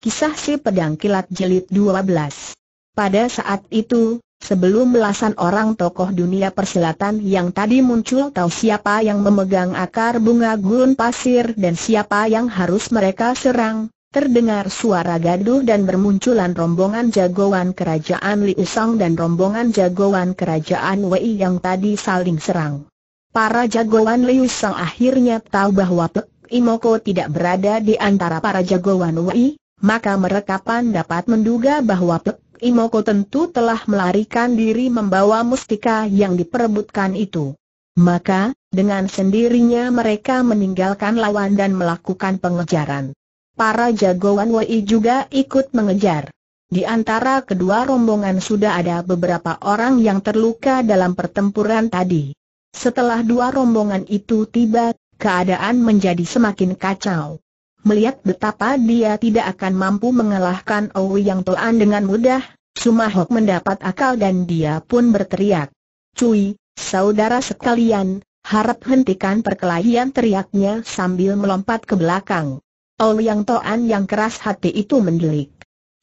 Kisah si pedang kilat Jelit 12. Pada saat itu, sebelum belasan orang tokoh dunia persilatan yang tadi muncul tahu siapa yang memegang akar bunga gurun pasir dan siapa yang harus mereka serang, terdengar suara gaduh dan bermunculan rombongan jagoan kerajaan Liusang dan rombongan jagoan kerajaan Wei yang tadi saling serang. Para jagoan Liusang akhirnya tahu bahwa Pek Imoko tidak berada di antara para jagoan Wei, maka mereka pan dapat menduga bahwa Pek Imoko tentu telah melarikan diri membawa mustika yang diperebutkan itu. Maka, dengan sendirinya mereka meninggalkan lawan dan melakukan pengejaran. Para jagoan Wei juga ikut mengejar. Di antara kedua rombongan sudah ada beberapa orang yang terluka dalam pertempuran tadi. Setelah dua rombongan itu tiba, keadaan menjadi semakin kacau. Melihat betapa dia tidak akan mampu mengalahkan Owi Yang Toan dengan mudah, Sumahok mendapat akal dan dia pun berteriak. Cui, saudara sekalian, harap hentikan perkelahian teriaknya sambil melompat ke belakang. Owi Yang Toan yang keras hati itu mendelik.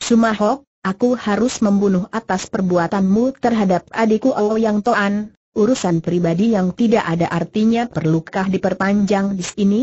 Sumahok, aku harus membunuh atas perbuatanmu terhadap adikku Owi Yang Toan, urusan pribadi yang tidak ada artinya perlukah diperpanjang di sini?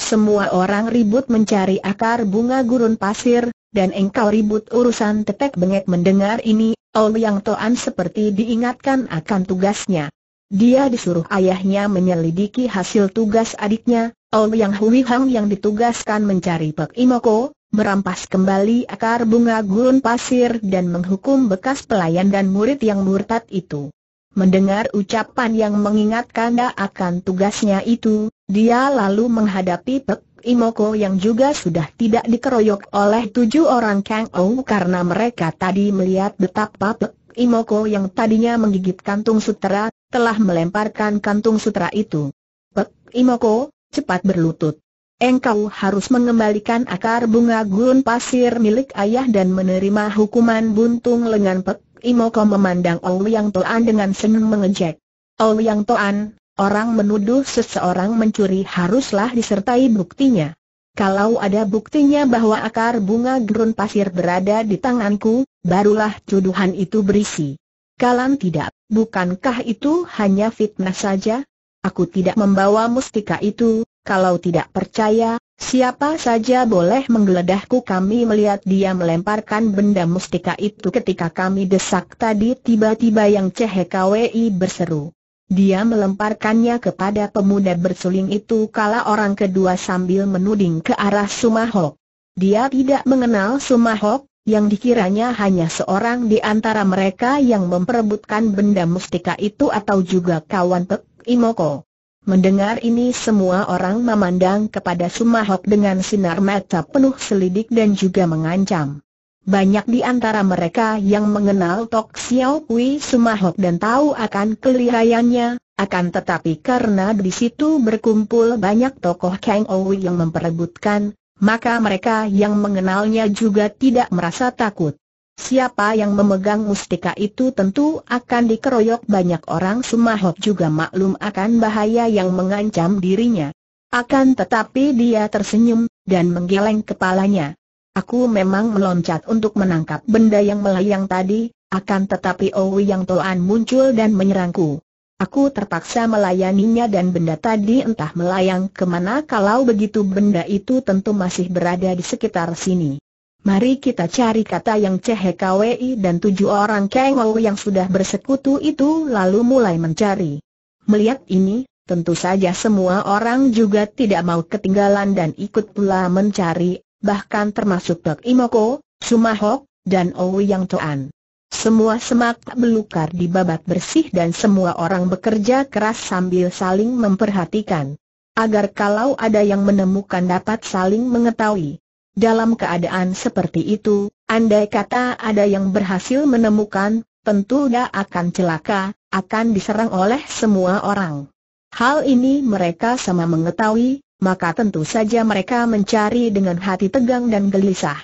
Semua orang ribut mencari akar bunga gurun pasir, dan engkau ribut urusan tetek bengek mendengar ini, Ol Yang Toan seperti diingatkan akan tugasnya. Dia disuruh ayahnya menyelidiki hasil tugas adiknya, Ol Yang Hui Hang yang ditugaskan mencari Pek Imoko, merampas kembali akar bunga gurun pasir dan menghukum bekas pelayan dan murid yang murtad itu. Mendengar ucapan yang mengingatkan dia akan tugasnya itu, dia lalu menghadapi Pek Imoko yang juga sudah tidak dikeroyok oleh tujuh orang Kang Ou karena mereka tadi melihat betapa Pek Imoko yang tadinya menggigit kantung sutera, telah melemparkan kantung sutera itu. Pek Imoko, cepat berlutut. Engkau harus mengembalikan akar bunga gun pasir milik ayah dan menerima hukuman buntung lengan Pek Imoko memandang Ou Yang Toan dengan senang mengejek. Ou Yang Toan, Orang menuduh seseorang mencuri haruslah disertai buktinya. Kalau ada buktinya bahwa akar bunga gerun pasir berada di tanganku, barulah tuduhan itu berisi. Kalan tidak, bukankah itu hanya fitnah saja? Aku tidak membawa mustika itu, kalau tidak percaya, siapa saja boleh menggeledahku kami melihat dia melemparkan benda mustika itu ketika kami desak tadi tiba-tiba yang CHKWI berseru. Dia melemparkannya kepada pemuda bersuling itu kala orang kedua sambil menuding ke arah Sumahok. Dia tidak mengenal Sumahok, yang dikiranya hanya seorang di antara mereka yang memperebutkan benda mustika itu atau juga kawan Pek Imoko. Mendengar ini semua orang memandang kepada Sumahok dengan sinar mata penuh selidik dan juga mengancam. Banyak di antara mereka yang mengenal Tok Xiao Kui Sumahok dan tahu akan kelihayannya, akan tetapi karena di situ berkumpul banyak tokoh Kang Owi yang memperebutkan, maka mereka yang mengenalnya juga tidak merasa takut. Siapa yang memegang mustika itu tentu akan dikeroyok banyak orang Sumahok juga maklum akan bahaya yang mengancam dirinya. Akan tetapi dia tersenyum, dan menggeleng kepalanya. Aku memang meloncat untuk menangkap benda yang melayang tadi, akan tetapi Owi yang Toan muncul dan menyerangku. Aku terpaksa melayaninya dan benda tadi entah melayang kemana kalau begitu benda itu tentu masih berada di sekitar sini. Mari kita cari kata yang CHKWI dan tujuh orang Kang Owi yang sudah bersekutu itu lalu mulai mencari. Melihat ini, tentu saja semua orang juga tidak mau ketinggalan dan ikut pula mencari bahkan termasuk Pak Imoko, Sumahok, dan Ouyang Toan. Semua semak belukar di babat bersih dan semua orang bekerja keras sambil saling memperhatikan. Agar kalau ada yang menemukan dapat saling mengetahui. Dalam keadaan seperti itu, andai kata ada yang berhasil menemukan, tentu dia akan celaka, akan diserang oleh semua orang. Hal ini mereka sama mengetahui, maka tentu saja mereka mencari dengan hati tegang dan gelisah.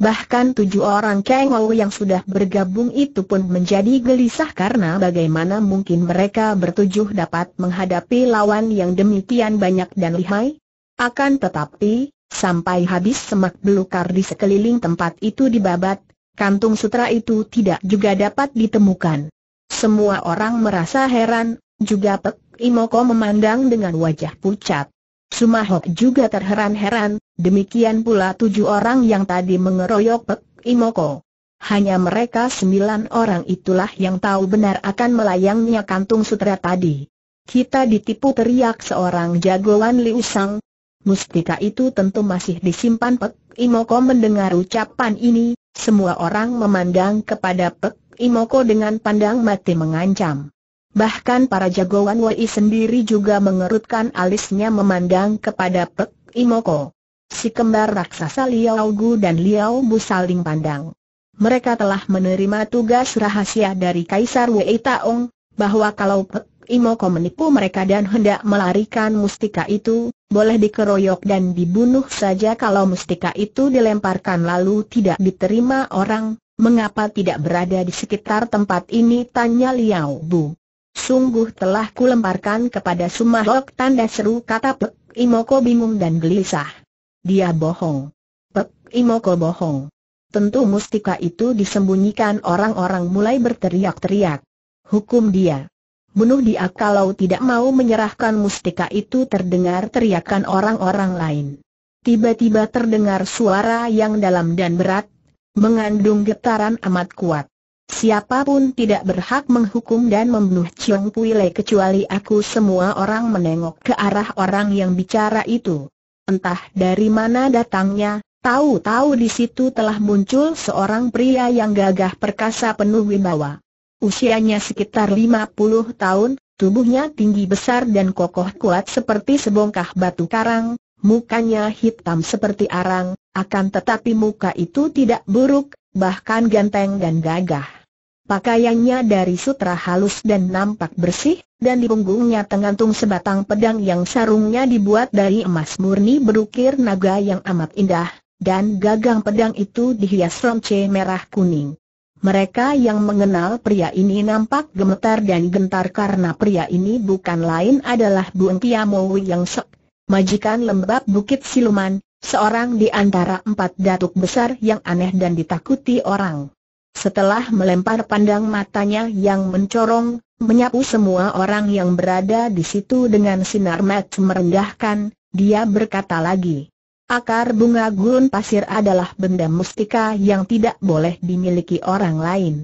Bahkan tujuh orang Kengou yang sudah bergabung itu pun menjadi gelisah karena bagaimana mungkin mereka bertujuh dapat menghadapi lawan yang demikian banyak dan lihai? Akan tetapi, sampai habis semak belukar di sekeliling tempat itu dibabat, kantung sutra itu tidak juga dapat ditemukan. Semua orang merasa heran, juga Pek Imoko memandang dengan wajah pucat. Sumahok juga terheran-heran, demikian pula tujuh orang yang tadi mengeroyok Pek Imoko. Hanya mereka sembilan orang itulah yang tahu benar akan melayangnya kantung sutra tadi. Kita ditipu teriak seorang jagoan Liusang. Mustika itu tentu masih disimpan Pek Imoko mendengar ucapan ini, semua orang memandang kepada Pek Imoko dengan pandang mati mengancam. Bahkan para jagoan Wei sendiri juga mengerutkan alisnya memandang kepada Pek Imoko. Si kembar raksasa Liao Gu dan Liao Bu saling pandang. Mereka telah menerima tugas rahasia dari Kaisar Wei Taong, bahwa kalau Pek Imoko menipu mereka dan hendak melarikan mustika itu, boleh dikeroyok dan dibunuh saja kalau mustika itu dilemparkan lalu tidak diterima orang, mengapa tidak berada di sekitar tempat ini tanya Liao Bu. Sungguh telah kulemparkan kepada Sumahlok tanda seru kata Pek Imoko bingung dan gelisah. Dia bohong. Pek Imoko bohong. Tentu mustika itu disembunyikan orang-orang mulai berteriak-teriak. Hukum dia. Bunuh dia kalau tidak mau menyerahkan mustika itu terdengar teriakan orang-orang lain. Tiba-tiba terdengar suara yang dalam dan berat, mengandung getaran amat kuat. Siapapun tidak berhak menghukum dan membunuh Chiong Pui kecuali aku semua orang menengok ke arah orang yang bicara itu. Entah dari mana datangnya, tahu-tahu di situ telah muncul seorang pria yang gagah perkasa penuh wibawa. Usianya sekitar 50 tahun, tubuhnya tinggi besar dan kokoh kuat seperti sebongkah batu karang, mukanya hitam seperti arang, akan tetapi muka itu tidak buruk, bahkan ganteng dan gagah. Pakaiannya dari sutra halus dan nampak bersih, dan di punggungnya tergantung sebatang pedang yang sarungnya dibuat dari emas murni berukir naga yang amat indah, dan gagang pedang itu dihias romce merah kuning. Mereka yang mengenal pria ini nampak gemetar dan gentar karena pria ini bukan lain adalah Bun Piamo yang Sek, majikan lembab Bukit Siluman, seorang di antara empat datuk besar yang aneh dan ditakuti orang. Setelah melempar pandang matanya yang mencorong, menyapu semua orang yang berada di situ dengan sinar mat merendahkan, dia berkata lagi. Akar bunga gurun pasir adalah benda mustika yang tidak boleh dimiliki orang lain.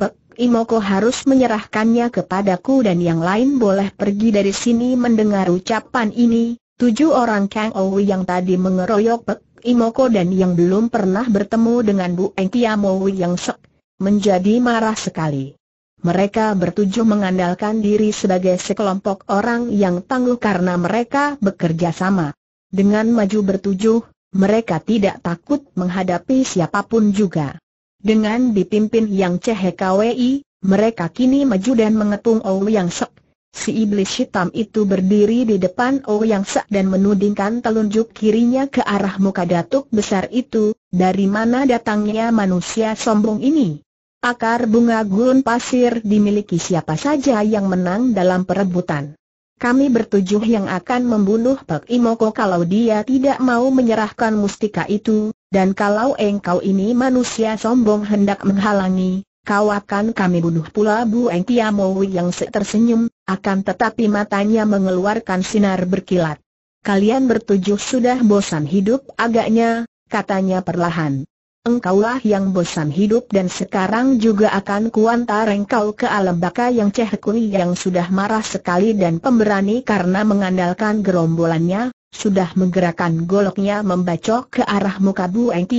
Pek Imoko harus menyerahkannya kepadaku dan yang lain boleh pergi dari sini mendengar ucapan ini. Tujuh orang Kang Ou yang tadi mengeroyok Pek Imoko dan yang belum pernah bertemu dengan Bu Engkiamowi yang sok menjadi marah sekali. Mereka bertujuh mengandalkan diri sebagai sekelompok orang yang tangguh karena mereka bekerja sama. Dengan maju bertujuh, mereka tidak takut menghadapi siapapun juga. Dengan dipimpin yang CHKWI, mereka kini maju dan mengetung Ouyang Sek. Si iblis hitam itu berdiri di depan Ouyang Sek dan menudingkan telunjuk kirinya ke arah muka datuk besar itu, dari mana datangnya manusia sombong ini. Akar bunga gurun pasir dimiliki siapa saja yang menang dalam perebutan. Kami bertujuh yang akan membunuh Pak Imoko kalau dia tidak mau menyerahkan mustika itu, dan kalau engkau ini manusia sombong hendak menghalangi, kau akan kami bunuh pula Bu Eng yang setersenyum, akan tetapi matanya mengeluarkan sinar berkilat. Kalian bertujuh sudah bosan hidup agaknya, katanya perlahan engkaulah yang bosan hidup dan sekarang juga akan kuantar engkau ke alam baka yang cehkui yang sudah marah sekali dan pemberani karena mengandalkan gerombolannya, sudah menggerakkan goloknya membacok ke arah muka Bu Eng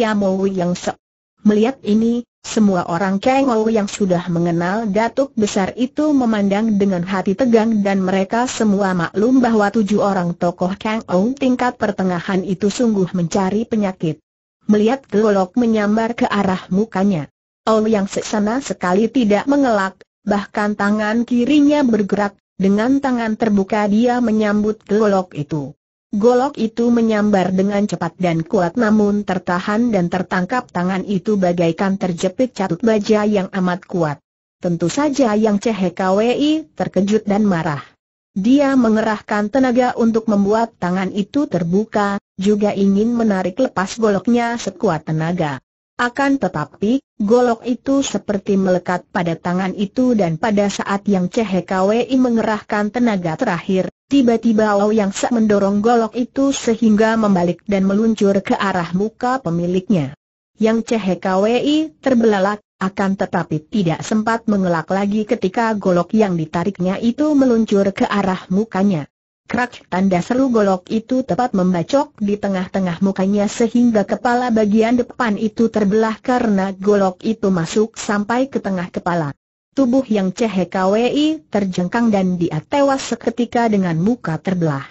yang se. Melihat ini, semua orang Kengou yang sudah mengenal Datuk Besar itu memandang dengan hati tegang dan mereka semua maklum bahwa tujuh orang tokoh Kengou tingkat pertengahan itu sungguh mencari penyakit melihat golok menyambar ke arah mukanya. Oh yang sesana sekali tidak mengelak, bahkan tangan kirinya bergerak, dengan tangan terbuka dia menyambut golok itu. Golok itu menyambar dengan cepat dan kuat namun tertahan dan tertangkap tangan itu bagaikan terjepit catut baja yang amat kuat. Tentu saja yang CHKWI terkejut dan marah. Dia mengerahkan tenaga untuk membuat tangan itu terbuka, juga ingin menarik lepas goloknya sekuat tenaga. Akan tetapi, golok itu seperti melekat pada tangan itu dan pada saat yang CHKWI mengerahkan tenaga terakhir, tiba-tiba Ao Yang Sa mendorong golok itu sehingga membalik dan meluncur ke arah muka pemiliknya. Yang CHKWI terbelalak, akan tetapi tidak sempat mengelak lagi ketika golok yang ditariknya itu meluncur ke arah mukanya. Krak tanda seru golok itu tepat membacok di tengah-tengah mukanya sehingga kepala bagian depan itu terbelah karena golok itu masuk sampai ke tengah kepala. Tubuh yang CHKWI terjengkang dan dia tewas seketika dengan muka terbelah.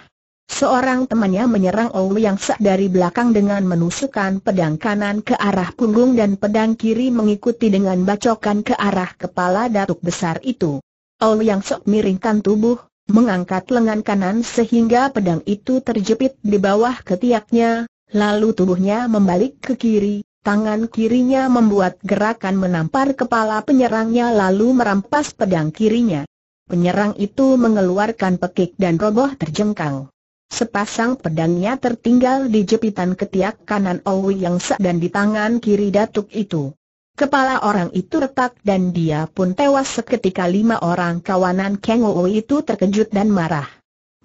Seorang temannya menyerang Ou yang sak dari belakang dengan menusukkan pedang kanan ke arah punggung dan pedang kiri mengikuti dengan bacokan ke arah kepala datuk besar itu. Ou yang sok miringkan tubuh, mengangkat lengan kanan sehingga pedang itu terjepit di bawah ketiaknya, lalu tubuhnya membalik ke kiri, tangan kirinya membuat gerakan menampar kepala penyerangnya lalu merampas pedang kirinya. Penyerang itu mengeluarkan pekik dan roboh terjengkang. Sepasang pedangnya tertinggal di jepitan ketiak kanan Owi Yang sak dan di tangan kiri datuk itu. Kepala orang itu retak dan dia pun tewas seketika lima orang kawanan Keng Ou itu terkejut dan marah.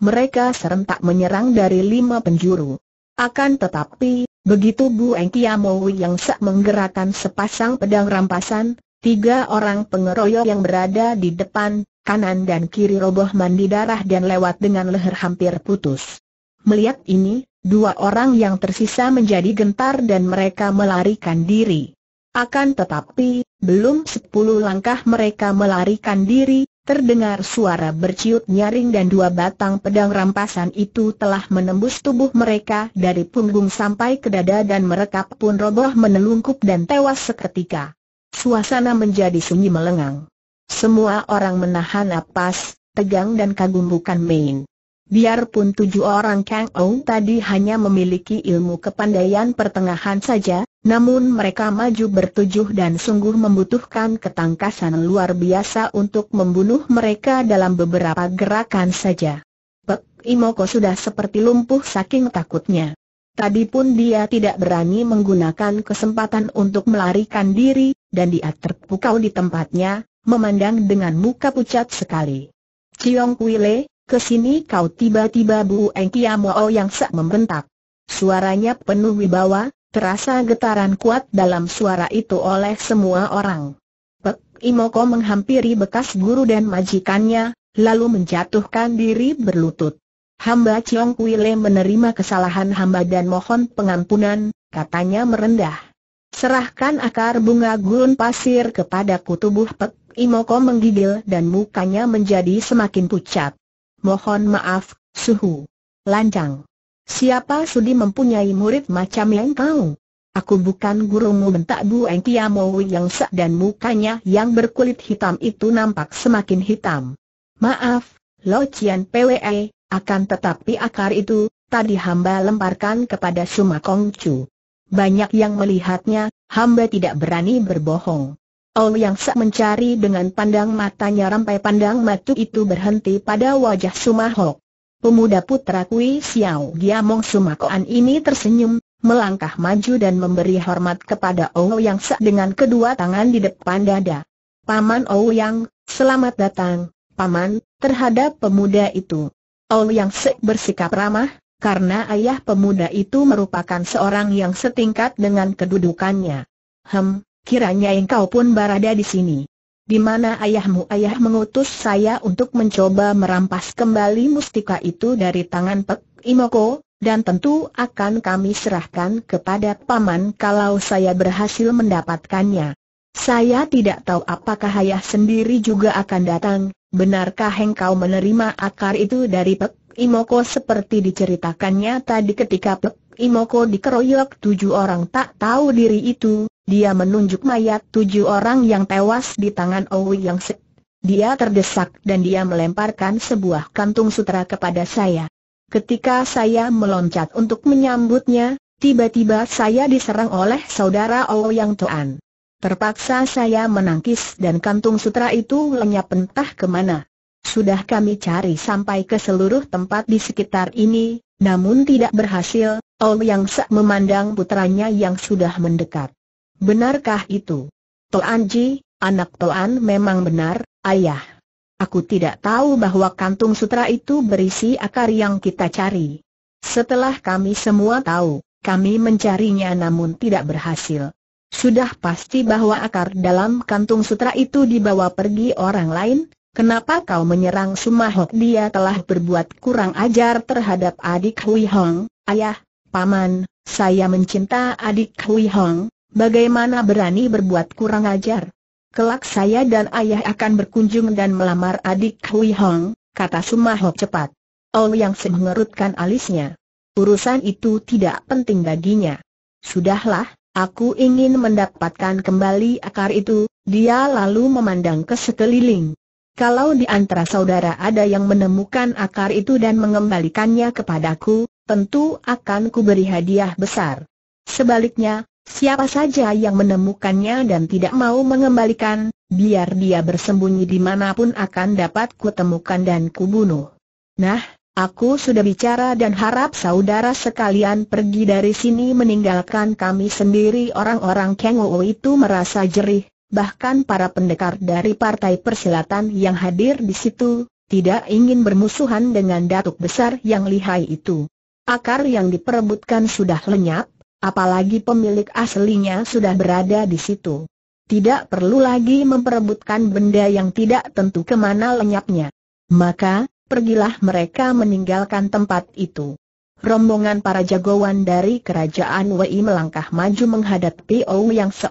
Mereka serentak menyerang dari lima penjuru. Akan tetapi, begitu Bu Engkiamowi yang sak menggerakkan sepasang pedang rampasan, tiga orang pengeroyok yang berada di depan, kanan dan kiri roboh mandi darah dan lewat dengan leher hampir putus. Melihat ini, dua orang yang tersisa menjadi gentar dan mereka melarikan diri. Akan tetapi, belum sepuluh langkah mereka melarikan diri, terdengar suara berciut nyaring dan dua batang pedang rampasan itu telah menembus tubuh mereka dari punggung sampai ke dada dan mereka pun roboh menelungkup dan tewas seketika. Suasana menjadi sunyi melengang. Semua orang menahan napas, tegang dan kagum bukan main. Biarpun tujuh orang Kang Ou tadi hanya memiliki ilmu kepandaian pertengahan saja, namun mereka maju bertujuh dan sungguh membutuhkan ketangkasan luar biasa untuk membunuh mereka dalam beberapa gerakan saja. Pek Imoko sudah seperti lumpuh saking takutnya. Tadi pun dia tidak berani menggunakan kesempatan untuk melarikan diri, dan dia terpukau di tempatnya, memandang dengan muka pucat sekali. Ciong Kuile, Kesini kau tiba-tiba Bu Eng yang sak membentak. Suaranya penuh wibawa, terasa getaran kuat dalam suara itu oleh semua orang. Pek Imoko menghampiri bekas guru dan majikannya, lalu menjatuhkan diri berlutut. Hamba Chiong Le menerima kesalahan hamba dan mohon pengampunan, katanya merendah. Serahkan akar bunga gurun pasir kepadaku tubuh Pek Imoko menggigil dan mukanya menjadi semakin pucat mohon maaf, suhu. Lancang. Siapa sudi mempunyai murid macam yang kau? Aku bukan gurumu bentak Bu Tiamowi yang sak dan mukanya yang berkulit hitam itu nampak semakin hitam. Maaf, Lo Cian PWE, akan tetapi akar itu, tadi hamba lemparkan kepada Sumakong Chu. Banyak yang melihatnya, hamba tidak berani berbohong. Yang Sak mencari dengan pandang matanya rampai pandang matu itu berhenti pada wajah Sumahok. Pemuda putra Kui Xiao Giamong Sumakoan ini tersenyum, melangkah maju dan memberi hormat kepada Yang Sak dengan kedua tangan di depan dada. Paman Yang, selamat datang, Paman, terhadap pemuda itu. Yang Sak bersikap ramah, karena ayah pemuda itu merupakan seorang yang setingkat dengan kedudukannya. Hem, Kiranya engkau pun berada di sini. Di mana ayahmu ayah mengutus saya untuk mencoba merampas kembali mustika itu dari tangan Pek Imoko, dan tentu akan kami serahkan kepada paman kalau saya berhasil mendapatkannya. Saya tidak tahu apakah ayah sendiri juga akan datang, benarkah engkau menerima akar itu dari Pek Imoko seperti diceritakannya tadi ketika Pek Imoko dikeroyok tujuh orang tak tahu diri itu, dia menunjuk mayat tujuh orang yang tewas di tangan Owi yang Se. Dia terdesak dan dia melemparkan sebuah kantung sutra kepada saya. Ketika saya meloncat untuk menyambutnya, tiba-tiba saya diserang oleh saudara Owi yang Toan. Terpaksa saya menangkis dan kantung sutra itu lenyap entah kemana. Sudah kami cari sampai ke seluruh tempat di sekitar ini, namun tidak berhasil, Ol Yang Sak memandang putranya yang sudah mendekat. Benarkah itu? Toan Ji, anak Toan memang benar, ayah. Aku tidak tahu bahwa kantung sutra itu berisi akar yang kita cari. Setelah kami semua tahu, kami mencarinya namun tidak berhasil. Sudah pasti bahwa akar dalam kantung sutra itu dibawa pergi orang lain, Kenapa kau menyerang Sumahok? Dia telah berbuat kurang ajar terhadap adik Hui Hong. Ayah, paman, saya mencinta adik Hui Hong. Bagaimana berani berbuat kurang ajar? Kelak saya dan ayah akan berkunjung dan melamar adik Hui Hong, kata Sumahok cepat. Oh yang mengerutkan alisnya. Urusan itu tidak penting baginya. Sudahlah, Aku ingin mendapatkan kembali akar itu, dia lalu memandang ke sekeliling. Kalau di antara saudara ada yang menemukan akar itu dan mengembalikannya kepadaku, tentu akan kuberi hadiah besar. Sebaliknya, siapa saja yang menemukannya dan tidak mau mengembalikan, biar dia bersembunyi dimanapun akan dapat kutemukan dan kubunuh. Nah, aku sudah bicara dan harap saudara sekalian pergi dari sini meninggalkan kami sendiri orang-orang Kengowo itu merasa jerih, bahkan para pendekar dari Partai Persilatan yang hadir di situ, tidak ingin bermusuhan dengan datuk besar yang lihai itu. Akar yang diperebutkan sudah lenyap, apalagi pemilik aslinya sudah berada di situ. Tidak perlu lagi memperebutkan benda yang tidak tentu kemana lenyapnya. Maka, pergilah mereka meninggalkan tempat itu. Rombongan para jagoan dari kerajaan Wei melangkah maju menghadapi Ou Yang Se.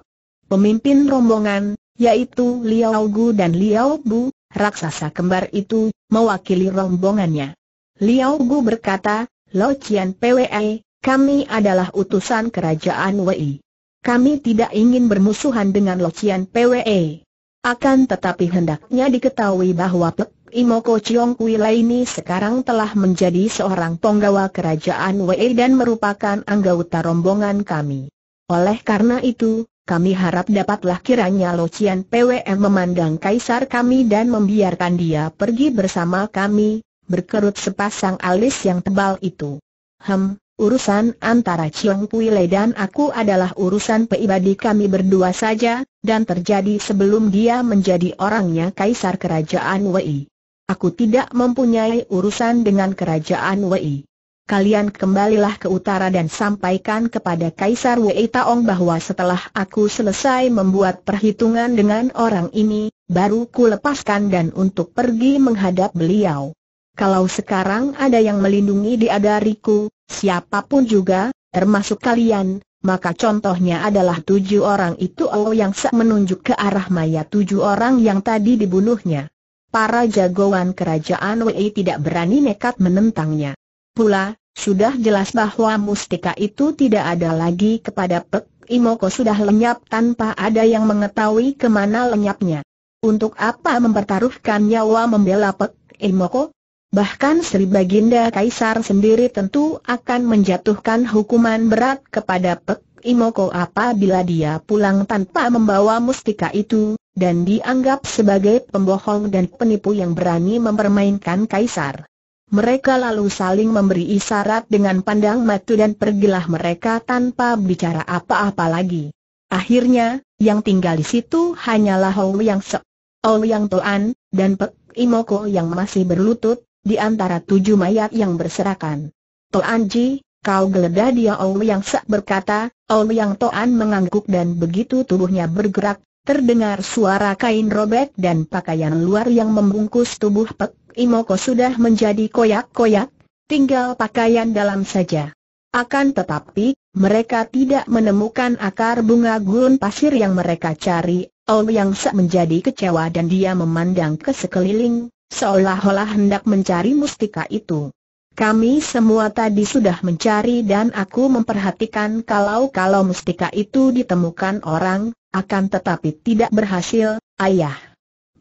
Pemimpin rombongan, yaitu Liao Gu dan Liao Bu, raksasa kembar itu, mewakili rombongannya. Liao Gu berkata, Lo Chian Pwei, kami adalah utusan kerajaan Wei. Kami tidak ingin bermusuhan dengan Lo Chian Pwei. Akan tetapi hendaknya diketahui bahwa Pek Imoko Chiong Kui ini sekarang telah menjadi seorang penggawa kerajaan Wei dan merupakan anggota rombongan kami. Oleh karena itu, kami harap dapatlah kiranya Locian PWM memandang kaisar kami dan membiarkan dia pergi bersama kami, berkerut sepasang alis yang tebal itu. Hem, urusan antara Chiang Pui Le dan aku adalah urusan pribadi kami berdua saja, dan terjadi sebelum dia menjadi orangnya kaisar kerajaan Wei. Aku tidak mempunyai urusan dengan kerajaan Wei kalian kembalilah ke utara dan sampaikan kepada Kaisar Wei Taong bahwa setelah aku selesai membuat perhitungan dengan orang ini, baru ku lepaskan dan untuk pergi menghadap beliau. Kalau sekarang ada yang melindungi di adariku, siapapun juga, termasuk kalian, maka contohnya adalah tujuh orang itu Oh yang sak menunjuk ke arah mayat tujuh orang yang tadi dibunuhnya. Para jagoan kerajaan Wei tidak berani nekat menentangnya. Pula, sudah jelas bahwa mustika itu tidak ada lagi kepada Pek Imoko sudah lenyap tanpa ada yang mengetahui kemana lenyapnya. Untuk apa mempertaruhkan nyawa membela Pek Imoko? Bahkan Sri Baginda Kaisar sendiri tentu akan menjatuhkan hukuman berat kepada Pek Imoko apabila dia pulang tanpa membawa mustika itu, dan dianggap sebagai pembohong dan penipu yang berani mempermainkan Kaisar. Mereka lalu saling memberi isyarat dengan pandang mata dan pergilah mereka tanpa bicara apa-apa lagi. Akhirnya, yang tinggal di situ hanyalah Hou Yang Se, Hou Yang Toan, dan Pek Imoko yang masih berlutut, di antara tujuh mayat yang berserakan. Toan Ji, kau geledah dia Ou Yang se berkata, Ou Yang Toan mengangguk dan begitu tubuhnya bergerak, terdengar suara kain robek dan pakaian luar yang membungkus tubuh Pek Imoko sudah menjadi koyak-koyak, tinggal pakaian dalam saja. Akan tetapi, mereka tidak menemukan akar bunga gurun pasir yang mereka cari, Ouyang Yang Se menjadi kecewa dan dia memandang ke sekeliling, seolah-olah hendak mencari mustika itu. Kami semua tadi sudah mencari dan aku memperhatikan kalau-kalau mustika itu ditemukan orang, akan tetapi tidak berhasil, ayah.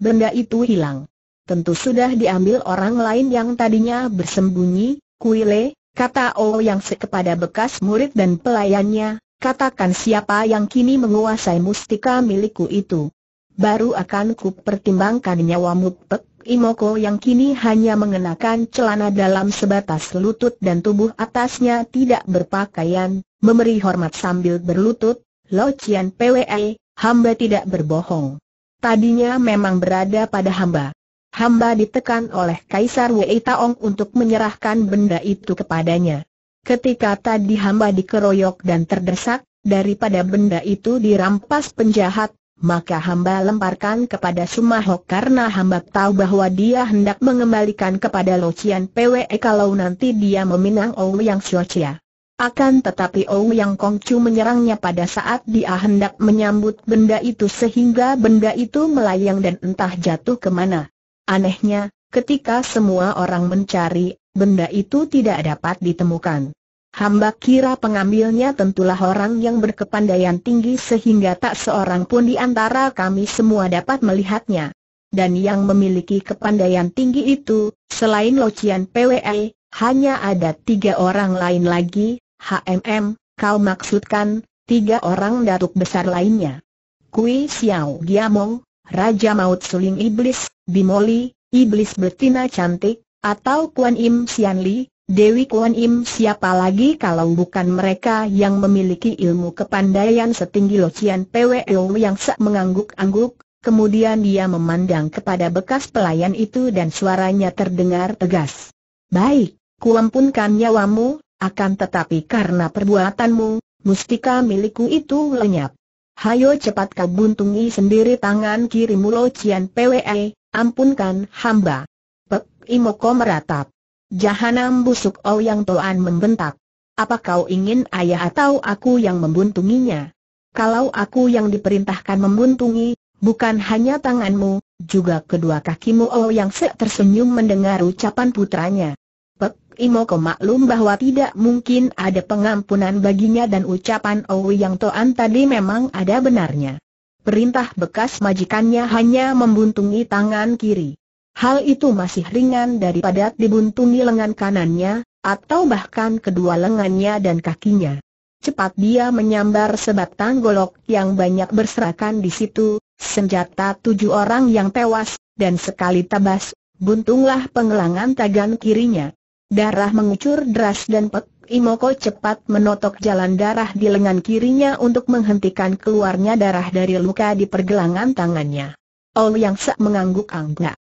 Benda itu hilang tentu sudah diambil orang lain yang tadinya bersembunyi, Kuile, kata yang sekepada bekas murid dan pelayannya, katakan siapa yang kini menguasai mustika milikku itu. Baru akan ku pertimbangkan nyawamu Pek Imoko yang kini hanya mengenakan celana dalam sebatas lutut dan tubuh atasnya tidak berpakaian, memberi hormat sambil berlutut, Lo Cian PWE, hamba tidak berbohong. Tadinya memang berada pada hamba hamba ditekan oleh Kaisar Wei Taong untuk menyerahkan benda itu kepadanya. Ketika tadi hamba dikeroyok dan terdesak, daripada benda itu dirampas penjahat, maka hamba lemparkan kepada Sumahok karena hamba tahu bahwa dia hendak mengembalikan kepada Locian PWE kalau nanti dia meminang Ou Yang Xiaochia. Akan tetapi Ou Yang Kongcu menyerangnya pada saat dia hendak menyambut benda itu sehingga benda itu melayang dan entah jatuh kemana. Anehnya, ketika semua orang mencari, benda itu tidak dapat ditemukan. Hamba kira pengambilnya tentulah orang yang berkepandaian tinggi sehingga tak seorang pun di antara kami semua dapat melihatnya. Dan yang memiliki kepandaian tinggi itu, selain Locian PWE, hanya ada tiga orang lain lagi, HMM, kau maksudkan, tiga orang datuk besar lainnya. Kui Xiao Giamong, Raja Maut Suling Iblis, Bimoli, Iblis Betina Cantik, atau Kuan Im Sian Li, Dewi Kuan Im siapa lagi kalau bukan mereka yang memiliki ilmu kepandaian setinggi Locian PWO yang sak mengangguk-angguk, kemudian dia memandang kepada bekas pelayan itu dan suaranya terdengar tegas. Baik, kuampunkan nyawamu, akan tetapi karena perbuatanmu, mustika milikku itu lenyap. Hayo cepat kau buntungi sendiri tangan kiri Mulo Cian PWE, ampunkan hamba. Pek Imoko meratap. Jahanam busuk oh yang Toan membentak. Apa kau ingin ayah atau aku yang membuntunginya? Kalau aku yang diperintahkan membuntungi, bukan hanya tanganmu, juga kedua kakimu oh yang Se tersenyum mendengar ucapan putranya. Imoko maklum bahwa tidak mungkin ada pengampunan baginya dan ucapan Owi yang Toan tadi memang ada benarnya. Perintah bekas majikannya hanya membuntungi tangan kiri. Hal itu masih ringan daripada dibuntungi lengan kanannya, atau bahkan kedua lengannya dan kakinya. Cepat dia menyambar sebatang golok yang banyak berserakan di situ, senjata tujuh orang yang tewas, dan sekali tebas, buntunglah pengelangan tangan kirinya. Darah mengucur deras dan Pek Imoko cepat menotok jalan darah di lengan kirinya untuk menghentikan keluarnya darah dari luka di pergelangan tangannya. Ol Yang Sak mengangguk-angguk.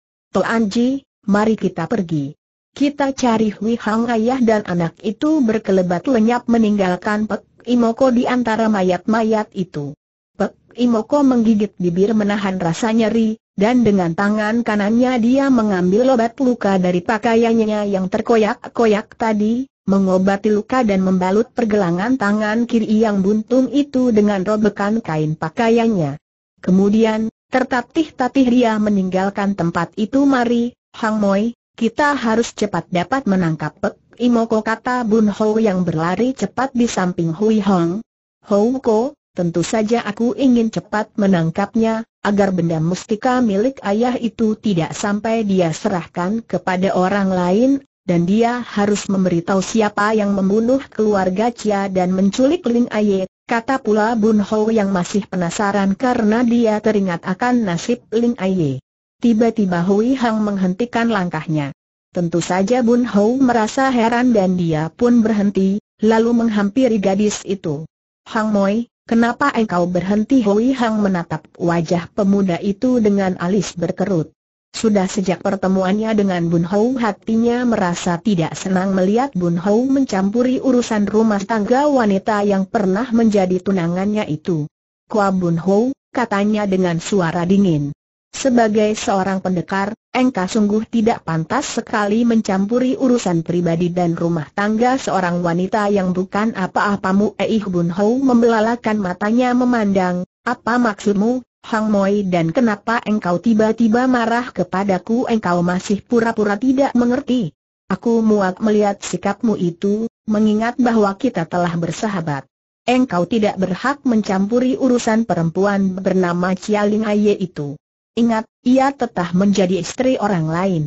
Anji, mari kita pergi. Kita cari Hui Hang ayah dan anak itu berkelebat lenyap meninggalkan Pek Imoko di antara mayat-mayat itu. Pek Imoko menggigit bibir menahan rasa nyeri, dan dengan tangan kanannya dia mengambil obat luka dari pakaiannya yang terkoyak-koyak tadi, mengobati luka dan membalut pergelangan tangan kiri yang buntung itu dengan robekan kain pakaiannya. Kemudian, tertatih-tatih dia meninggalkan tempat itu mari, Hang Moi, kita harus cepat dapat menangkap Pek Imoko kata Bun Ho yang berlari cepat di samping Hui Hong. Hou Ko, tentu saja aku ingin cepat menangkapnya, agar benda mustika milik ayah itu tidak sampai dia serahkan kepada orang lain, dan dia harus memberitahu siapa yang membunuh keluarga Chia dan menculik Ling Aye, kata pula Bun Ho yang masih penasaran karena dia teringat akan nasib Ling Aye. Tiba-tiba Hui Hang menghentikan langkahnya. Tentu saja Bun Ho merasa heran dan dia pun berhenti, lalu menghampiri gadis itu. Hang Moi, Kenapa engkau berhenti Hui Hang menatap wajah pemuda itu dengan alis berkerut? Sudah sejak pertemuannya dengan Bun Hou hatinya merasa tidak senang melihat Bun Hou mencampuri urusan rumah tangga wanita yang pernah menjadi tunangannya itu. Kua Bun Hou, katanya dengan suara dingin. Sebagai seorang pendekar, engkau sungguh tidak pantas sekali mencampuri urusan pribadi dan rumah tangga seorang wanita yang bukan apa-apamu. Eih Bun Hou membelalakan matanya memandang, apa maksudmu, Hang Moi dan kenapa engkau tiba-tiba marah kepadaku engkau masih pura-pura tidak mengerti? Aku muak melihat sikapmu itu, mengingat bahwa kita telah bersahabat. Engkau tidak berhak mencampuri urusan perempuan bernama Cialing Aye itu. Ingat, ia tetap menjadi istri orang lain.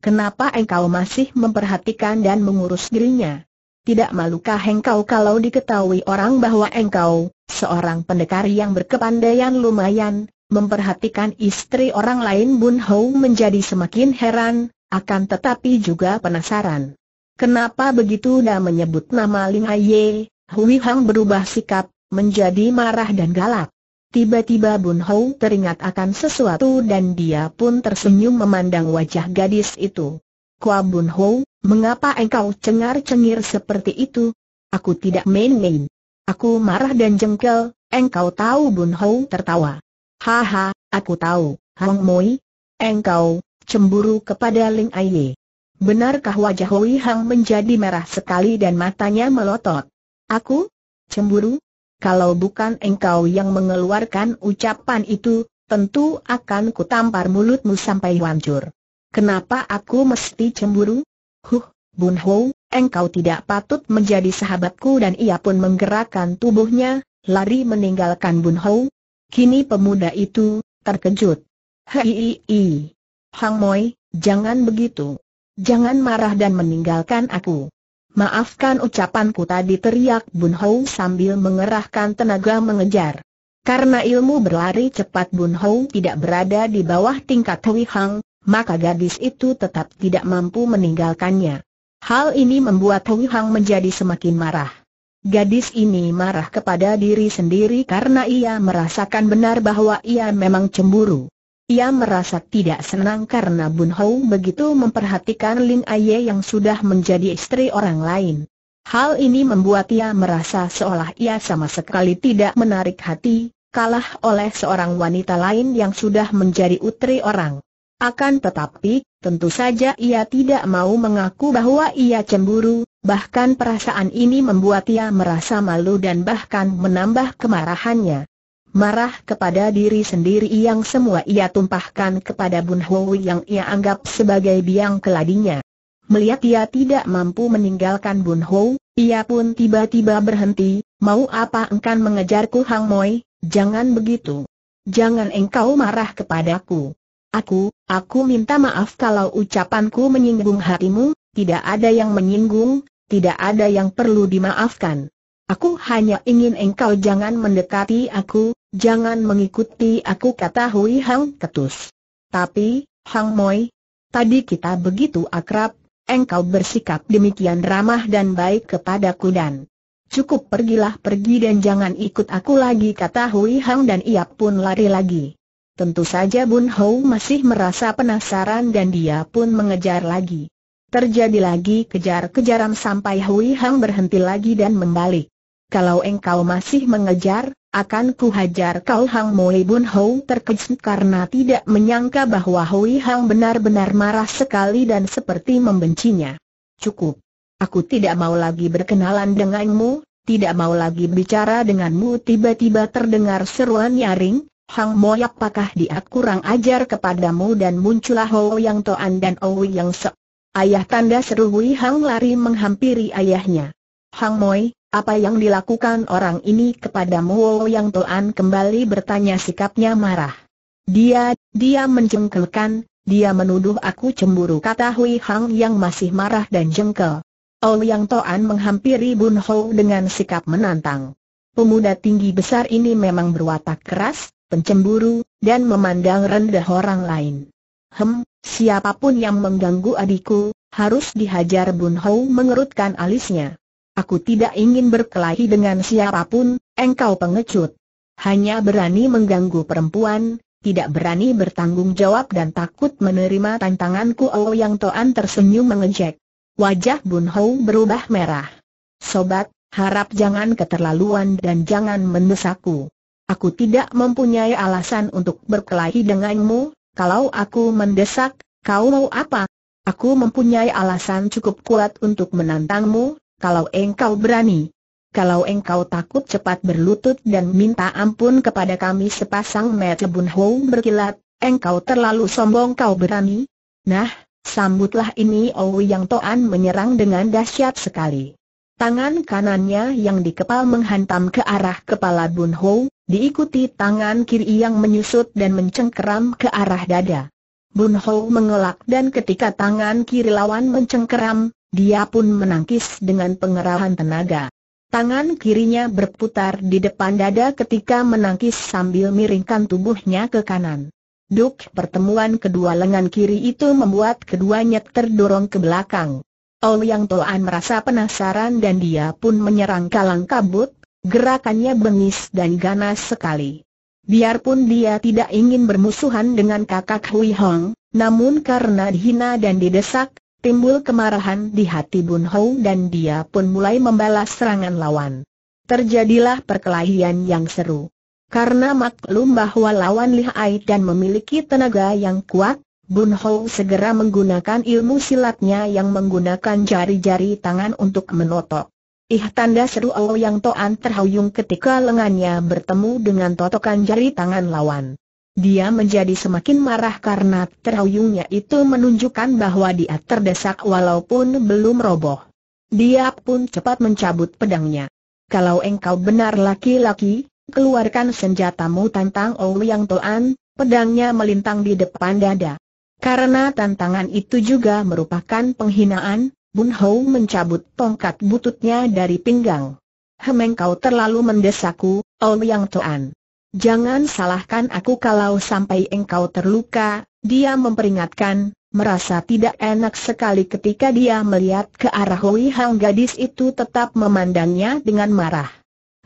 Kenapa engkau masih memperhatikan dan mengurus dirinya? Tidak malukah engkau kalau diketahui orang bahwa engkau, seorang pendekar yang berkepandaian lumayan, memperhatikan istri orang lain Bun Hou menjadi semakin heran, akan tetapi juga penasaran. Kenapa begitu dah menyebut nama Ling Aye, Hui Hang berubah sikap, menjadi marah dan galak. Tiba-tiba Bun Hou teringat akan sesuatu dan dia pun tersenyum memandang wajah gadis itu. Kua Bun Hou, mengapa engkau cengar-cengir seperti itu? Aku tidak main-main. Aku marah dan jengkel, engkau tahu Bun Hou tertawa. Haha, aku tahu, Hong Moi. Engkau, cemburu kepada Ling Aiye. Benarkah wajah Hui Hang menjadi merah sekali dan matanya melotot? Aku? Cemburu? Kalau bukan engkau yang mengeluarkan ucapan itu, tentu akan kutampar mulutmu sampai hancur. Kenapa aku mesti cemburu? Huh, Bun Ho, engkau tidak patut menjadi sahabatku dan ia pun menggerakkan tubuhnya, lari meninggalkan Bun Ho. Kini pemuda itu, terkejut. Hei, Hang Moi, jangan begitu. Jangan marah dan meninggalkan aku. Maafkan ucapanku tadi teriak Bun Hou sambil mengerahkan tenaga mengejar. Karena ilmu berlari cepat Bun Hou tidak berada di bawah tingkat Hui Hang, maka gadis itu tetap tidak mampu meninggalkannya. Hal ini membuat Hui Hang menjadi semakin marah. Gadis ini marah kepada diri sendiri karena ia merasakan benar bahwa ia memang cemburu. Ia merasa tidak senang karena Bun Hou begitu memperhatikan Lin Aye yang sudah menjadi istri orang lain. Hal ini membuat ia merasa seolah ia sama sekali tidak menarik hati, kalah oleh seorang wanita lain yang sudah menjadi utri orang. Akan tetapi, tentu saja ia tidak mau mengaku bahwa ia cemburu, bahkan perasaan ini membuat ia merasa malu dan bahkan menambah kemarahannya marah kepada diri sendiri yang semua ia tumpahkan kepada Bun Hoi yang ia anggap sebagai biang keladinya. Melihat ia tidak mampu meninggalkan Bun Hou, ia pun tiba-tiba berhenti, mau apa engkan mengejarku Hang Moi, jangan begitu. Jangan engkau marah kepadaku. Aku, aku minta maaf kalau ucapanku menyinggung hatimu, tidak ada yang menyinggung, tidak ada yang perlu dimaafkan. Aku hanya ingin engkau jangan mendekati aku, Jangan mengikuti aku kata Hui Hang ketus. Tapi, Hang Moi, tadi kita begitu akrab, engkau bersikap demikian ramah dan baik kepadaku dan cukup pergilah pergi dan jangan ikut aku lagi kata Hui Hang dan ia pun lari lagi. Tentu saja Bun Hou masih merasa penasaran dan dia pun mengejar lagi. Terjadi lagi kejar-kejaran sampai Hui Hang berhenti lagi dan membalik kalau engkau masih mengejar, akan kuhajar kau Hang Mui Bun Hou terkejut karena tidak menyangka bahwa Hui Hang benar-benar marah sekali dan seperti membencinya. Cukup. Aku tidak mau lagi berkenalan denganmu, tidak mau lagi bicara denganmu tiba-tiba terdengar seruan nyaring, Hang Mo, apakah dia kurang ajar kepadamu dan muncullah Hou Yang Toan dan Owi Yang Se. Ayah tanda seru Hui Hang lari menghampiri ayahnya. Hang Moi. Apa yang dilakukan orang ini kepada kepadamu? Yang Toan kembali bertanya sikapnya marah. Dia, dia mencengkelkan, dia menuduh aku cemburu kata Hui Hang yang masih marah dan jengkel. Yang Toan menghampiri Bun Ho dengan sikap menantang. Pemuda tinggi besar ini memang berwatak keras, pencemburu, dan memandang rendah orang lain. Hem, siapapun yang mengganggu adikku, harus dihajar Bun Ho mengerutkan alisnya. Aku tidak ingin berkelahi dengan siapapun, engkau pengecut. Hanya berani mengganggu perempuan, tidak berani bertanggung jawab dan takut menerima tantanganku Oh Yang Toan tersenyum mengejek. Wajah Bun Hou berubah merah. Sobat, harap jangan keterlaluan dan jangan mendesakku. Aku tidak mempunyai alasan untuk berkelahi denganmu, kalau aku mendesak, kau mau apa? Aku mempunyai alasan cukup kuat untuk menantangmu, kalau engkau berani. Kalau engkau takut cepat berlutut dan minta ampun kepada kami sepasang mata Bun Ho berkilat, engkau terlalu sombong kau berani. Nah, sambutlah ini Ouyang Toan menyerang dengan dahsyat sekali. Tangan kanannya yang dikepal menghantam ke arah kepala Bun Ho, diikuti tangan kiri yang menyusut dan mencengkeram ke arah dada. Bun Ho mengelak dan ketika tangan kiri lawan mencengkeram, dia pun menangkis dengan pengerahan tenaga. Tangan kirinya berputar di depan dada ketika menangkis sambil miringkan tubuhnya ke kanan. Duk pertemuan kedua lengan kiri itu membuat keduanya terdorong ke belakang. yang Toan merasa penasaran dan dia pun menyerang kalang kabut, gerakannya bengis dan ganas sekali. Biarpun dia tidak ingin bermusuhan dengan kakak Hui Hong, namun karena dihina dan didesak, Timbul kemarahan di hati Bun Hou dan dia pun mulai membalas serangan lawan. Terjadilah perkelahian yang seru. Karena maklum bahwa lawan lihai dan memiliki tenaga yang kuat, Bun Hou segera menggunakan ilmu silatnya yang menggunakan jari-jari tangan untuk menotok. Ih tanda seru Ouyang Toan terhuyung ketika lengannya bertemu dengan totokan jari tangan lawan. Dia menjadi semakin marah karena terhuyungnya itu menunjukkan bahwa dia terdesak walaupun belum roboh. Dia pun cepat mencabut pedangnya. Kalau engkau benar laki-laki, keluarkan senjatamu tantang Ouyang Toan, pedangnya melintang di depan dada. Karena tantangan itu juga merupakan penghinaan, Bun Hou mencabut tongkat bututnya dari pinggang. Hemengkau terlalu mendesakku, Ouyang Toan. Jangan salahkan aku kalau sampai engkau terluka, dia memperingatkan, merasa tidak enak sekali ketika dia melihat ke arah Hui Hang gadis itu tetap memandangnya dengan marah.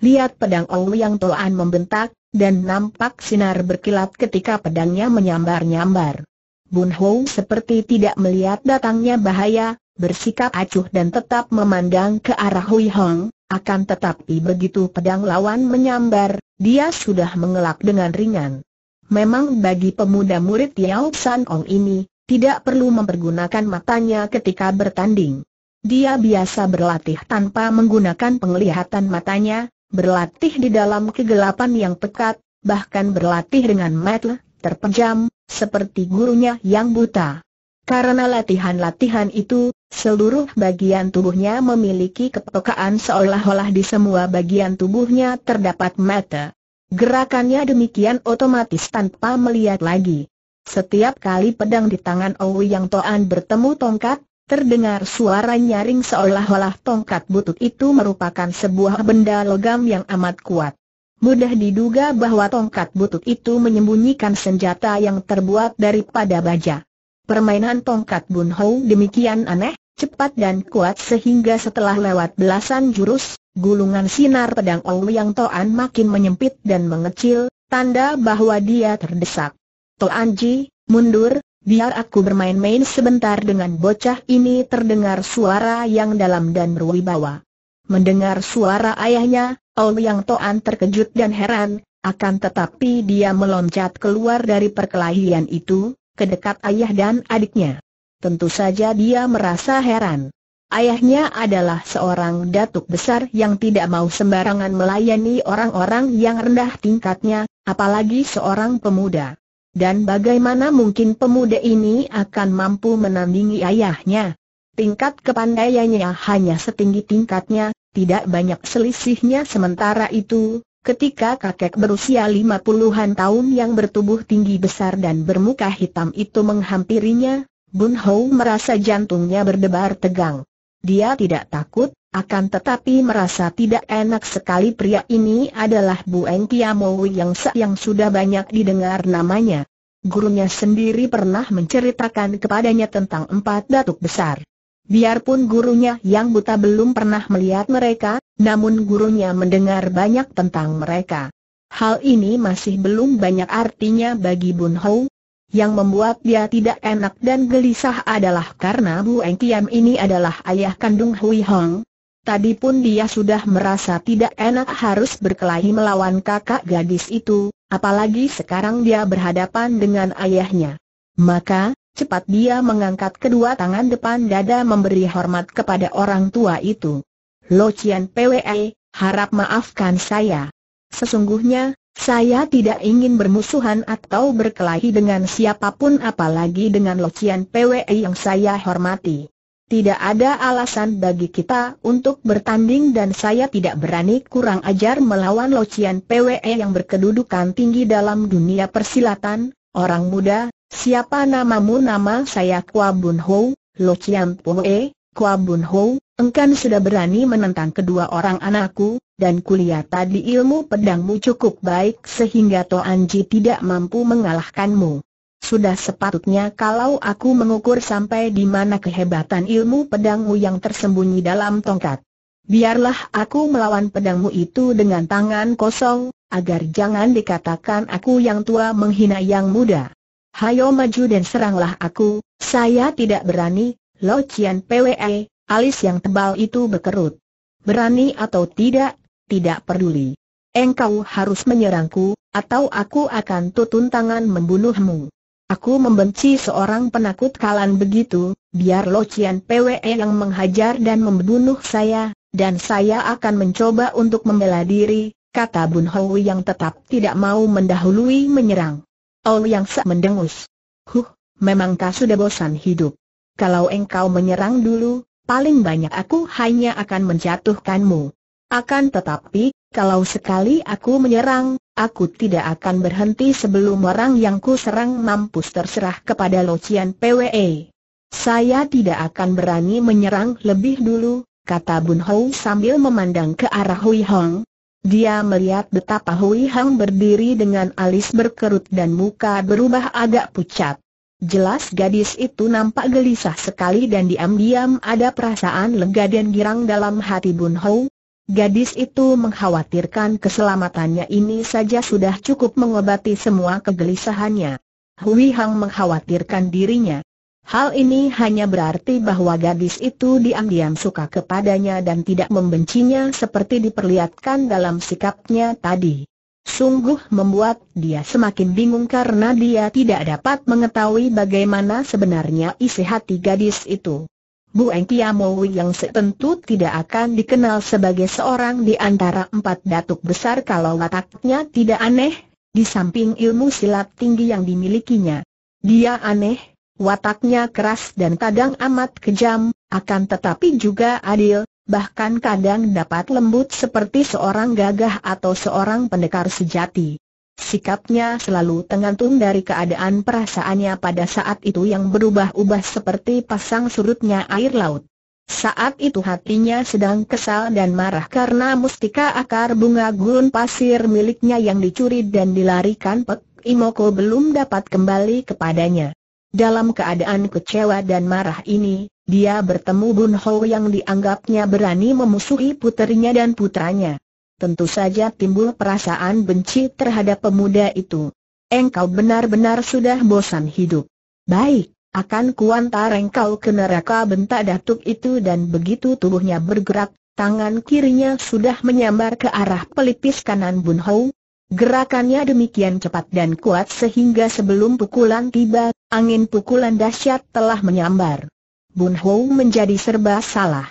Lihat pedang Ong yang Toan membentak, dan nampak sinar berkilat ketika pedangnya menyambar-nyambar. Bun Hou seperti tidak melihat datangnya bahaya, bersikap acuh dan tetap memandang ke arah Hui Hong, akan tetapi begitu pedang lawan menyambar, dia sudah mengelak dengan ringan. Memang bagi pemuda murid Yao San Ong ini, tidak perlu mempergunakan matanya ketika bertanding. Dia biasa berlatih tanpa menggunakan penglihatan matanya, berlatih di dalam kegelapan yang pekat, bahkan berlatih dengan mata terpejam, seperti gurunya yang buta. Karena latihan-latihan itu, seluruh bagian tubuhnya memiliki kepekaan seolah-olah di semua bagian tubuhnya terdapat mata. Gerakannya demikian otomatis tanpa melihat lagi. Setiap kali pedang di tangan Owi Yang Toan bertemu tongkat, terdengar suara nyaring seolah-olah tongkat butut itu merupakan sebuah benda logam yang amat kuat. Mudah diduga bahwa tongkat butut itu menyembunyikan senjata yang terbuat daripada baja. Permainan tongkat Bun Hou demikian aneh, cepat dan kuat sehingga setelah lewat belasan jurus, gulungan sinar pedang Yang Toan makin menyempit dan mengecil, tanda bahwa dia terdesak. Toan Ji, mundur, biar aku bermain-main sebentar dengan bocah ini terdengar suara yang dalam dan berwibawa. Mendengar suara ayahnya, Yang Toan terkejut dan heran, akan tetapi dia meloncat keluar dari perkelahian itu, ke dekat ayah dan adiknya. Tentu saja dia merasa heran. Ayahnya adalah seorang datuk besar yang tidak mau sembarangan melayani orang-orang yang rendah tingkatnya, apalagi seorang pemuda. Dan bagaimana mungkin pemuda ini akan mampu menandingi ayahnya? Tingkat kepandaiannya hanya setinggi tingkatnya, tidak banyak selisihnya sementara itu, Ketika kakek berusia lima puluhan tahun yang bertubuh tinggi besar dan bermuka hitam itu menghampirinya, Bun Hou merasa jantungnya berdebar tegang. Dia tidak takut, akan tetapi merasa tidak enak sekali pria ini adalah Bu Eng Kiamowi yang yang sudah banyak didengar namanya. Gurunya sendiri pernah menceritakan kepadanya tentang empat datuk besar. Biarpun gurunya yang buta belum pernah melihat mereka, namun gurunya mendengar banyak tentang mereka. Hal ini masih belum banyak artinya bagi Bun Hou. Yang membuat dia tidak enak dan gelisah adalah karena Bu Eng Kiam ini adalah ayah kandung Hui Hong. Tadi pun dia sudah merasa tidak enak harus berkelahi melawan kakak gadis itu, apalagi sekarang dia berhadapan dengan ayahnya. Maka, Cepat dia mengangkat kedua tangan depan dada memberi hormat kepada orang tua itu. Lo Cian PWE, harap maafkan saya. Sesungguhnya, saya tidak ingin bermusuhan atau berkelahi dengan siapapun apalagi dengan Lo Cian PWE yang saya hormati. Tidak ada alasan bagi kita untuk bertanding dan saya tidak berani kurang ajar melawan Lo Cian PWE yang berkedudukan tinggi dalam dunia persilatan, orang muda, Siapa namamu nama saya Kwa Bun Ho, Lo Chiam Poe, Kwa Bun Ho, engkan sudah berani menentang kedua orang anakku, dan kulihat tadi ilmu pedangmu cukup baik sehingga Anji tidak mampu mengalahkanmu. Sudah sepatutnya kalau aku mengukur sampai di mana kehebatan ilmu pedangmu yang tersembunyi dalam tongkat. Biarlah aku melawan pedangmu itu dengan tangan kosong, agar jangan dikatakan aku yang tua menghina yang muda. Hayo maju dan seranglah aku, saya tidak berani, Lo Cian PWE, alis yang tebal itu berkerut. Berani atau tidak, tidak peduli. Engkau harus menyerangku, atau aku akan tutun tangan membunuhmu. Aku membenci seorang penakut kalan begitu, biar Locian PWE yang menghajar dan membunuh saya, dan saya akan mencoba untuk membela diri, kata Bun Hou yang tetap tidak mau mendahului menyerang. Yang Sa mendengus. Huh, memang kau sudah bosan hidup? Kalau engkau menyerang dulu, paling banyak aku hanya akan menjatuhkanmu. Akan tetapi, kalau sekali aku menyerang, aku tidak akan berhenti sebelum orang yang ku serang mampus terserah kepada Locian PWE. Saya tidak akan berani menyerang lebih dulu, kata Bun Hou sambil memandang ke arah Hui Hong, dia melihat betapa Hui Hang berdiri dengan alis berkerut dan muka berubah agak pucat. Jelas gadis itu nampak gelisah sekali dan diam-diam ada perasaan lega dan girang dalam hati Bun Hou. Gadis itu mengkhawatirkan keselamatannya ini saja sudah cukup mengobati semua kegelisahannya. Hui Hang mengkhawatirkan dirinya. Hal ini hanya berarti bahwa gadis itu diam-diam suka kepadanya dan tidak membencinya seperti diperlihatkan dalam sikapnya tadi. Sungguh membuat dia semakin bingung karena dia tidak dapat mengetahui bagaimana sebenarnya isi hati gadis itu. Bu Mowi yang setentu tidak akan dikenal sebagai seorang di antara empat datuk besar kalau wataknya tidak aneh, di samping ilmu silat tinggi yang dimilikinya. Dia aneh, Wataknya keras dan kadang amat kejam, akan tetapi juga adil, bahkan kadang dapat lembut seperti seorang gagah atau seorang pendekar sejati. Sikapnya selalu tergantung dari keadaan perasaannya pada saat itu yang berubah-ubah seperti pasang surutnya air laut. Saat itu hatinya sedang kesal dan marah karena mustika akar bunga gurun pasir miliknya yang dicuri dan dilarikan Pek Imoko belum dapat kembali kepadanya. Dalam keadaan kecewa dan marah ini, dia bertemu Bun Ho yang dianggapnya berani memusuhi puterinya dan putranya. Tentu saja timbul perasaan benci terhadap pemuda itu. Engkau benar-benar sudah bosan hidup. Baik, akan kuantar engkau ke neraka bentak datuk itu dan begitu tubuhnya bergerak, tangan kirinya sudah menyambar ke arah pelipis kanan Bun Ho, Gerakannya demikian cepat dan kuat sehingga sebelum pukulan tiba, angin pukulan dahsyat telah menyambar. Bun Hou menjadi serba salah.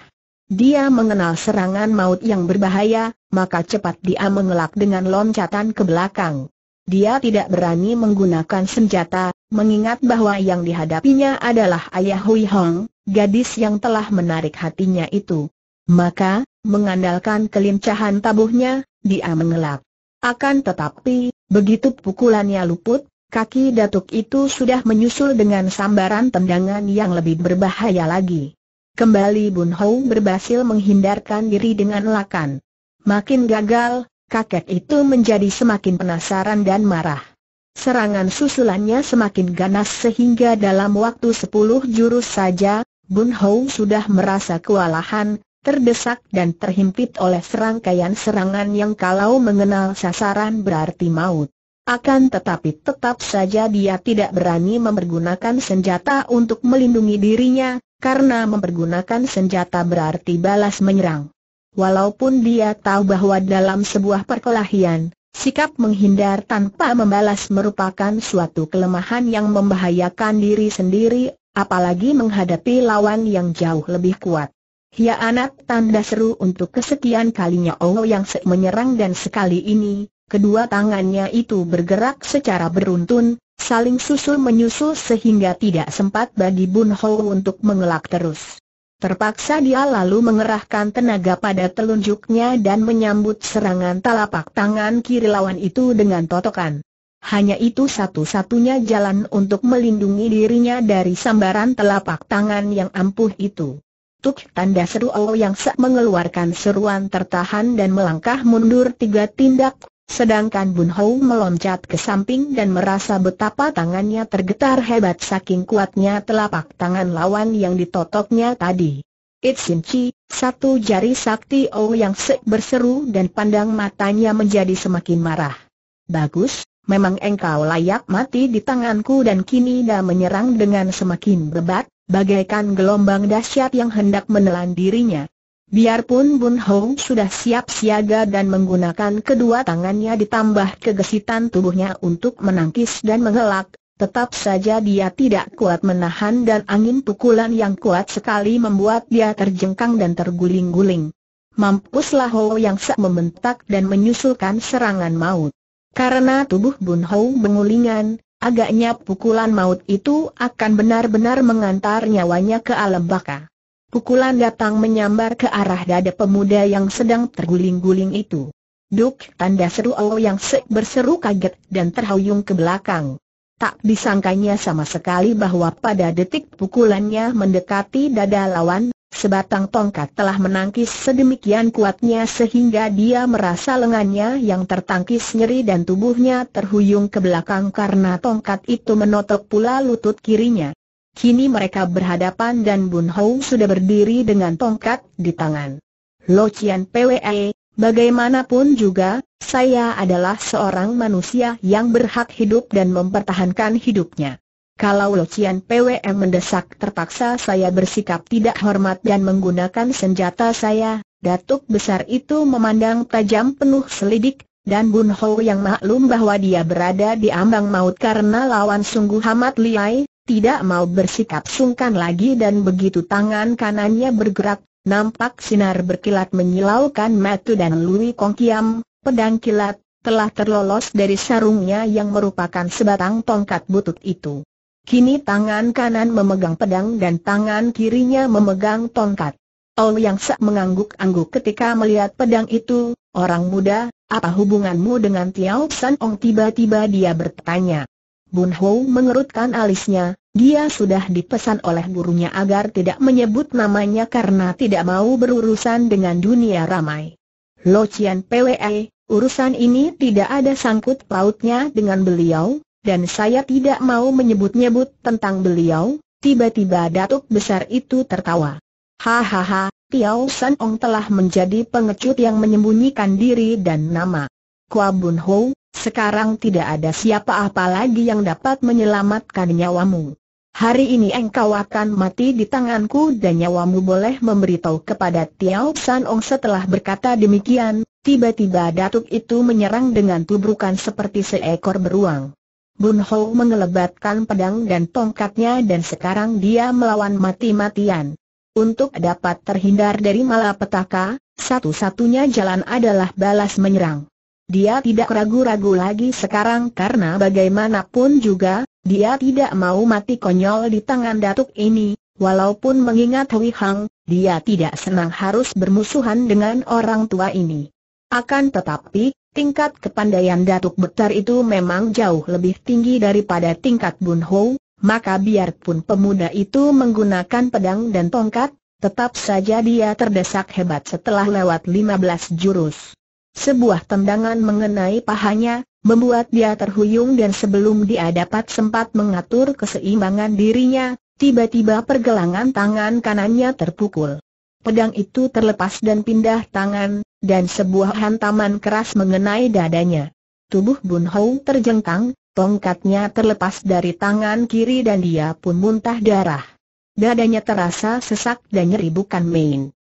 Dia mengenal serangan maut yang berbahaya, maka cepat dia mengelak dengan loncatan ke belakang. Dia tidak berani menggunakan senjata, mengingat bahwa yang dihadapinya adalah ayah Hui Hong, gadis yang telah menarik hatinya itu. Maka, mengandalkan kelincahan tabuhnya, dia mengelak. Akan tetapi, begitu pukulannya luput, kaki Datuk itu sudah menyusul dengan sambaran tendangan yang lebih berbahaya lagi. Kembali Bun Hou berhasil menghindarkan diri dengan lakan. Makin gagal, kakek itu menjadi semakin penasaran dan marah. Serangan susulannya semakin ganas sehingga dalam waktu sepuluh jurus saja, Bun Hou sudah merasa kewalahan, terdesak dan terhimpit oleh serangkaian serangan yang kalau mengenal sasaran berarti maut. Akan tetapi tetap saja dia tidak berani mempergunakan senjata untuk melindungi dirinya, karena mempergunakan senjata berarti balas menyerang. Walaupun dia tahu bahwa dalam sebuah perkelahian, sikap menghindar tanpa membalas merupakan suatu kelemahan yang membahayakan diri sendiri, apalagi menghadapi lawan yang jauh lebih kuat. Ya anak tanda seru untuk kesekian kalinya Ongo yang Sek menyerang dan sekali ini, kedua tangannya itu bergerak secara beruntun, saling susul menyusul sehingga tidak sempat bagi Bun Ho untuk mengelak terus. Terpaksa dia lalu mengerahkan tenaga pada telunjuknya dan menyambut serangan telapak tangan kiri lawan itu dengan totokan. Hanya itu satu-satunya jalan untuk melindungi dirinya dari sambaran telapak tangan yang ampuh itu. Tuk tanda seru Allah yang sak mengeluarkan seruan tertahan dan melangkah mundur tiga tindak, sedangkan Bun Hou meloncat ke samping dan merasa betapa tangannya tergetar hebat saking kuatnya telapak tangan lawan yang ditotoknya tadi. Itsin Chi, satu jari sakti Ao oh yang sek berseru dan pandang matanya menjadi semakin marah. Bagus, memang engkau layak mati di tanganku dan kini dah menyerang dengan semakin bebat, bagaikan gelombang dahsyat yang hendak menelan dirinya. Biarpun Bun Hong sudah siap siaga dan menggunakan kedua tangannya ditambah kegesitan tubuhnya untuk menangkis dan mengelak, tetap saja dia tidak kuat menahan dan angin pukulan yang kuat sekali membuat dia terjengkang dan terguling-guling. Mampuslah Ho yang sak membentak dan menyusulkan serangan maut. Karena tubuh Bun Hong bengulingan, Agaknya pukulan maut itu akan benar-benar mengantar nyawanya ke alam baka. Pukulan datang menyambar ke arah dada pemuda yang sedang terguling-guling itu. Duk, tanda seru Oh yang sek berseru kaget dan terhuyung ke belakang. Tak disangkanya sama sekali bahwa pada detik pukulannya mendekati dada lawan, Sebatang tongkat telah menangkis sedemikian kuatnya sehingga dia merasa lengannya yang tertangkis nyeri dan tubuhnya terhuyung ke belakang karena tongkat itu menotok pula lutut kirinya. Kini mereka berhadapan dan Bun Hou sudah berdiri dengan tongkat di tangan. Lo Chian PWE, bagaimanapun juga, saya adalah seorang manusia yang berhak hidup dan mempertahankan hidupnya. Kalau Locian PWM mendesak terpaksa saya bersikap tidak hormat dan menggunakan senjata saya, Datuk Besar itu memandang tajam penuh selidik, dan Bun Ho yang maklum bahwa dia berada di ambang maut karena lawan sungguh amat liai, tidak mau bersikap sungkan lagi dan begitu tangan kanannya bergerak, nampak sinar berkilat menyilaukan Matu dan Lui Kong Kiam, pedang kilat, telah terlolos dari sarungnya yang merupakan sebatang tongkat butut itu. Kini tangan kanan memegang pedang dan tangan kirinya memegang tongkat. Ol Yang Sak mengangguk-angguk ketika melihat pedang itu, orang muda, apa hubunganmu dengan Tiao San Ong tiba-tiba dia bertanya. Bun Hou mengerutkan alisnya, dia sudah dipesan oleh gurunya agar tidak menyebut namanya karena tidak mau berurusan dengan dunia ramai. Lo Cian PWE, urusan ini tidak ada sangkut pautnya dengan beliau, dan saya tidak mau menyebut-nyebut tentang beliau, tiba-tiba Datuk Besar itu tertawa. Hahaha, Tiau San Ong telah menjadi pengecut yang menyembunyikan diri dan nama. Kua Bun Ho, sekarang tidak ada siapa-apa lagi yang dapat menyelamatkan nyawamu. Hari ini engkau akan mati di tanganku dan nyawamu boleh memberitahu kepada Tiao San Ong setelah berkata demikian, tiba-tiba Datuk itu menyerang dengan tubrukan seperti seekor beruang. Bun Ho mengelebatkan pedang dan tongkatnya dan sekarang dia melawan mati-matian. Untuk dapat terhindar dari malapetaka, satu-satunya jalan adalah balas menyerang. Dia tidak ragu-ragu lagi sekarang karena bagaimanapun juga, dia tidak mau mati konyol di tangan datuk ini, walaupun mengingat Hui Hang, dia tidak senang harus bermusuhan dengan orang tua ini. Akan tetapi, Tingkat kepandaian Datuk Betar itu memang jauh lebih tinggi daripada tingkat Bun Ho, maka biarpun pemuda itu menggunakan pedang dan tongkat, tetap saja dia terdesak hebat setelah lewat 15 jurus. Sebuah tendangan mengenai pahanya, membuat dia terhuyung dan sebelum dia dapat sempat mengatur keseimbangan dirinya, tiba-tiba pergelangan tangan kanannya terpukul. Pedang itu terlepas dan pindah tangan, dan sebuah hantaman keras mengenai dadanya. Tubuh Bun Hou terjengkang, tongkatnya terlepas dari tangan kiri dan dia pun muntah darah. Dadanya terasa sesak dan nyeri bukan main.